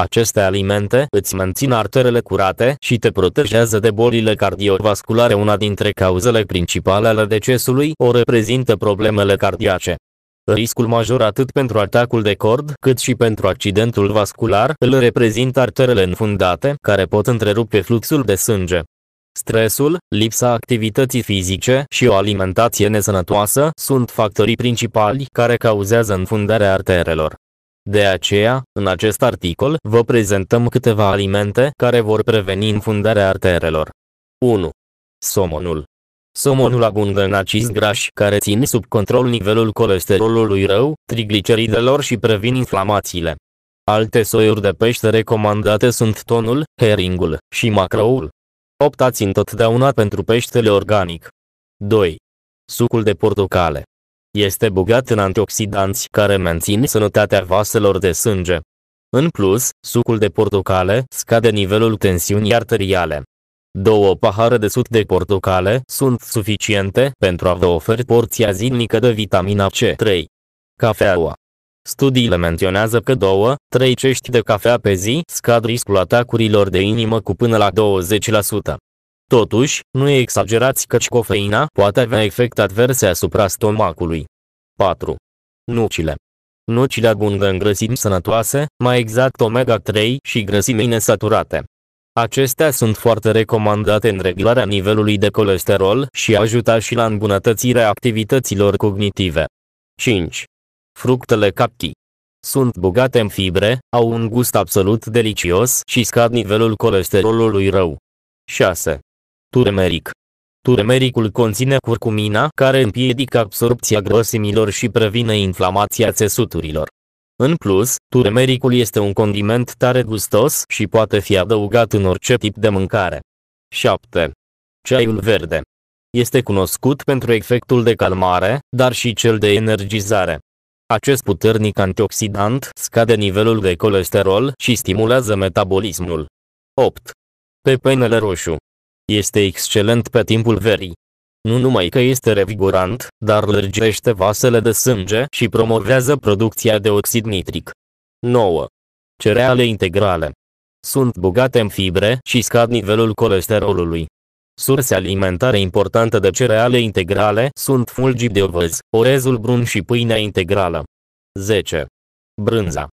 Aceste alimente îți mențin arterele curate și te protejează de bolile cardiovasculare. Una dintre cauzele principale ale decesului o reprezintă problemele cardiace. Riscul major atât pentru atacul de cord, cât și pentru accidentul vascular, îl reprezintă arterele înfundate, care pot întrerupe fluxul de sânge. Stresul, lipsa activității fizice și o alimentație nesănătoasă sunt factorii principali care cauzează înfundarea arterelor. De aceea, în acest articol vă prezentăm câteva alimente care vor preveni infundarea arterelor. 1. Somonul. Somonul abundă în acizi grași care țin sub control nivelul colesterolului rău, trigliceridelor și previn inflamațiile. Alte soiuri de pește recomandate sunt tonul, heringul și macroul. Optați întotdeauna pentru peștele organic. 2. Sucul de portocale. Este bogat în antioxidanți care mențin sănătatea vaselor de sânge. În plus, sucul de portocale scade nivelul tensiunii arteriale. Două pahare de suc de portocale sunt suficiente pentru a vă oferi porția zilnică de vitamina C3. Cafeaua Studiile menționează că 2-3 cești de cafea pe zi scad riscul atacurilor de inimă cu până la 20%. Totuși, nu exagerați căci cofeina poate avea efecte adverse asupra stomacului. 4. Nucile Nucile abundă în grăsimi sănătoase, mai exact omega-3 și grăsimi nesaturate. Acestea sunt foarte recomandate în reglarea nivelului de colesterol și ajută și la îmbunătățirea activităților cognitive. 5. Fructele capchi sunt bogate în fibre, au un gust absolut delicios și scad nivelul colesterolului rău. 6 turmeric. Turmericul conține curcumina care împiedică absorpția grăsimilor și previne inflamația țesuturilor. În plus, turmericul este un condiment tare gustos și poate fi adăugat în orice tip de mâncare. 7. Ceaiul verde. Este cunoscut pentru efectul de calmare, dar și cel de energizare. Acest puternic antioxidant scade nivelul de colesterol și stimulează metabolismul. 8. Pepenele roșu. Este excelent pe timpul verii. Nu numai că este revigorant, dar lărgește vasele de sânge și promovează producția de oxid nitric. 9. Cereale integrale. Sunt bogate în fibre și scad nivelul colesterolului. Surse alimentare importante de cereale integrale sunt fulgii de ovăz, orezul brun și pâinea integrală. 10. Brânza.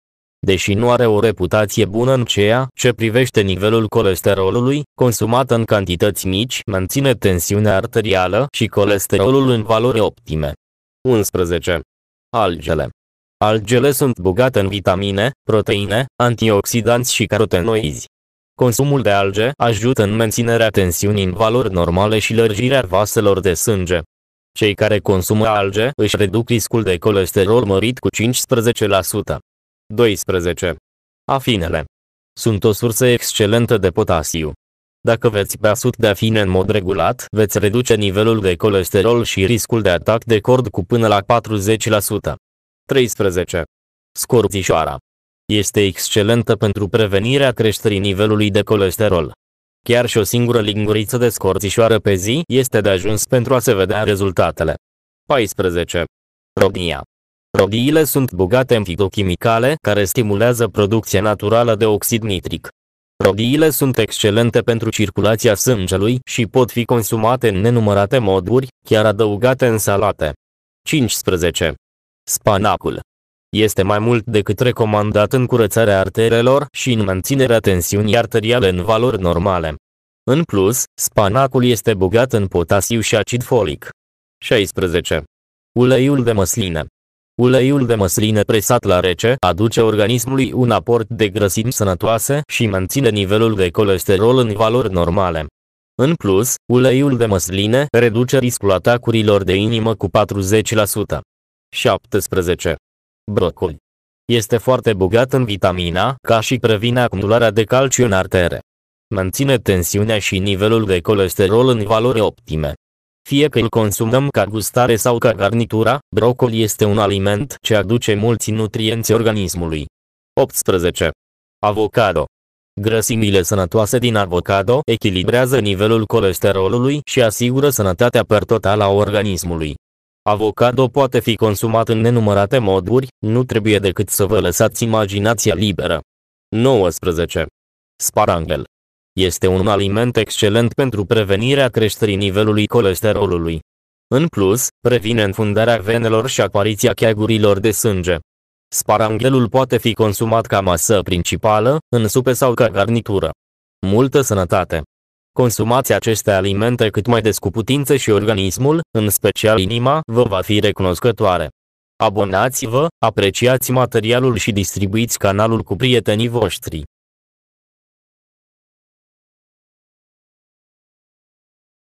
Deși nu are o reputație bună în ceea ce privește nivelul colesterolului, consumat în cantități mici menține tensiunea arterială și colesterolul în valori optime. 11. Algele Algele sunt bogate în vitamine, proteine, antioxidanți și carotenoizi. Consumul de alge ajută în menținerea tensiunii în valori normale și lărgirea vaselor de sânge. Cei care consumă alge își reduc riscul de colesterol mărit cu 15%. 12. Afinele. Sunt o sursă excelentă de potasiu. Dacă veți bea suc de afine în mod regulat, veți reduce nivelul de colesterol și riscul de atac de cord cu până la 40%. 13. Scorțișoara. Este excelentă pentru prevenirea creșterii nivelului de colesterol. Chiar și o singură linguriță de scorțișoară pe zi este de ajuns pentru a se vedea rezultatele. 14. Rodnia. Rodiile sunt bogate în fitochimicale care stimulează producția naturală de oxid nitric. Rodiile sunt excelente pentru circulația sângelui și pot fi consumate în nenumărate moduri, chiar adăugate în salate. 15. Spanacul este mai mult decât recomandat în curățarea arterelor și în menținerea tensiunii arteriale în valori normale. În plus, spanacul este bogat în potasiu și acid folic. 16. Uleiul de măsline Uleiul de măsline presat la rece aduce organismului un aport de grăsimi sănătoase și menține nivelul de colesterol în valori normale. În plus, uleiul de măsline reduce riscul atacurilor de inimă cu 40%. 17. Brocoli. Este foarte bogat în vitamina ca și previne acumularea de calciu în artere. Menține tensiunea și nivelul de colesterol în valori optime. Fie că îl consumăm ca gustare sau ca garnitura, brocoli este un aliment ce aduce mulți nutrienți organismului. 18. Avocado. Grăsimile sănătoase din avocado echilibrează nivelul colesterolului și asigură sănătatea per total a organismului. Avocado poate fi consumat în nenumărate moduri, nu trebuie decât să vă lăsați imaginația liberă. 19. Sparanghel. Este un aliment excelent pentru prevenirea creșterii nivelului colesterolului. În plus, previne înfundarea venelor și apariția cheagurilor de sânge. Sparanghelul poate fi consumat ca masă principală, în supe sau ca garnitură. Multă sănătate! Consumați aceste alimente cât mai des cu putință și organismul, în special inima, vă va fi recunoscătoare. Abonați-vă, apreciați materialul și distribuiți canalul cu prietenii voștri.